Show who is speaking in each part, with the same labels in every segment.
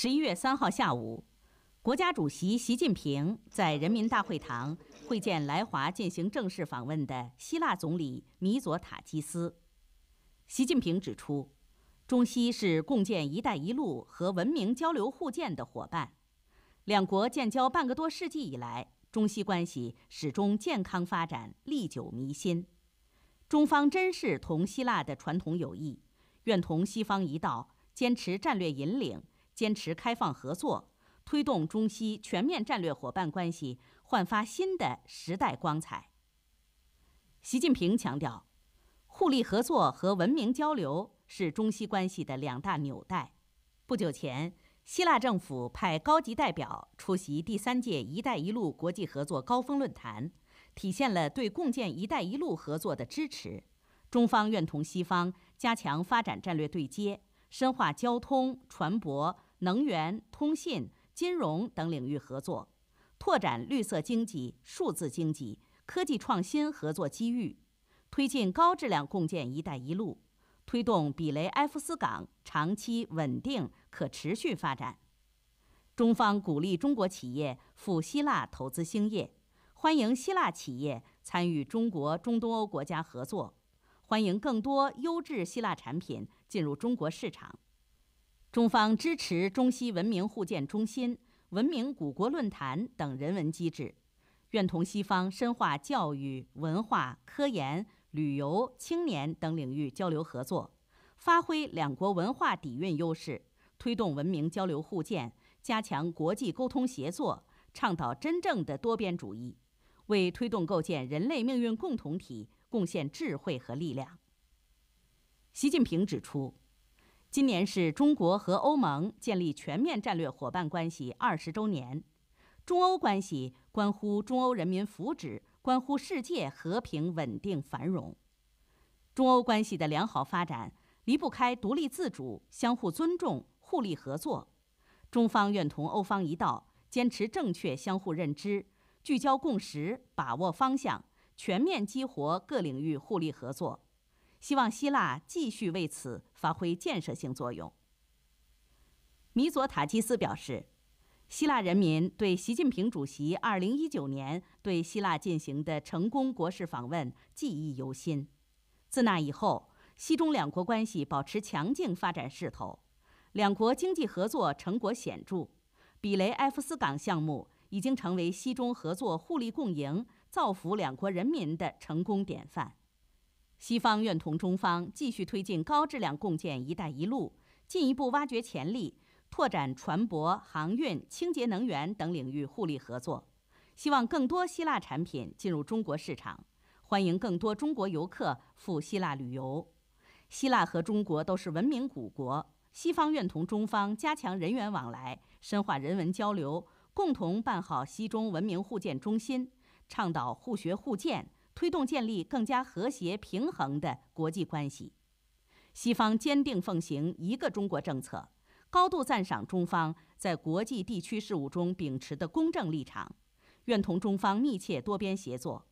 Speaker 1: 十一月三号下午，国家主席习近平在人民大会堂会见来华进行正式访问的希腊总理米佐塔基斯。习近平指出，中西是共建“一带一路”和文明交流互鉴的伙伴。两国建交半个多世纪以来，中西关系始终健康发展，历久弥新。中方珍视同希腊的传统友谊，愿同西方一道，坚持战略引领。坚持开放合作，推动中西全面战略伙伴关系焕发新的时代光彩。习近平强调，互利合作和文明交流是中西关系的两大纽带。不久前，希腊政府派高级代表出席第三届“一带一路”国际合作高峰论坛，体现了对共建“一带一路”合作的支持。中方愿同西方加强发展战略对接。深化交通、船舶、能源、通信、金融等领域合作，拓展绿色经济、数字经济、科技创新合作机遇，推进高质量共建“一带一路”，推动比雷埃夫斯港长期稳定可持续发展。中方鼓励中国企业赴希腊投资兴业，欢迎希腊企业参与中国中东欧国家合作。欢迎更多优质希腊产品进入中国市场。中方支持中西文明互鉴中心、文明古国论坛等人文机制，愿同西方深化教育、文化、科研、旅游、青年等领域交流合作，发挥两国文化底蕴优势，推动文明交流互鉴，加强国际沟通协作，倡导真正的多边主义，为推动构建人类命运共同体。贡献智慧和力量。习近平指出，今年是中国和欧盟建立全面战略伙伴关系二十周年。中欧关系关乎中欧人民福祉，关乎世界和平稳定繁荣。中欧关系的良好发展离不开独立自主、相互尊重、互利合作。中方愿同欧方一道，坚持正确相互认知，聚焦共识，把握方向。全面激活各领域互利合作，希望希腊继续为此发挥建设性作用。米佐塔基斯表示，希腊人民对习近平主席2019年对希腊进行的成功国事访问记忆犹新。自那以后，西中两国关系保持强劲发展势头，两国经济合作成果显著，比雷埃夫斯港项目已经成为西中合作互利共赢。造福两国人民的成功典范，西方愿同中方继续推进高质量共建“一带一路”，进一步挖掘潜力，拓展船舶、航运、清洁能源等领域互利合作。希望更多希腊产品进入中国市场，欢迎更多中国游客赴希腊旅游。希腊和中国都是文明古国，西方愿同中方加强人员往来，深化人文交流，共同办好西中文明互鉴中心。倡导互学互鉴，推动建立更加和谐平衡的国际关系。西方坚定奉行一个中国政策，高度赞赏中方在国际地区事务中秉持的公正立场，愿同中方密切多边协作。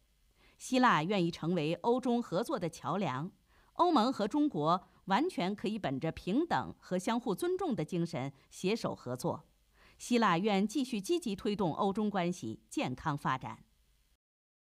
Speaker 1: 希腊愿意成为欧中合作的桥梁。欧盟和中国完全可以本着平等和相互尊重的精神携手合作。希腊愿继续积极推动欧中关系健康发展。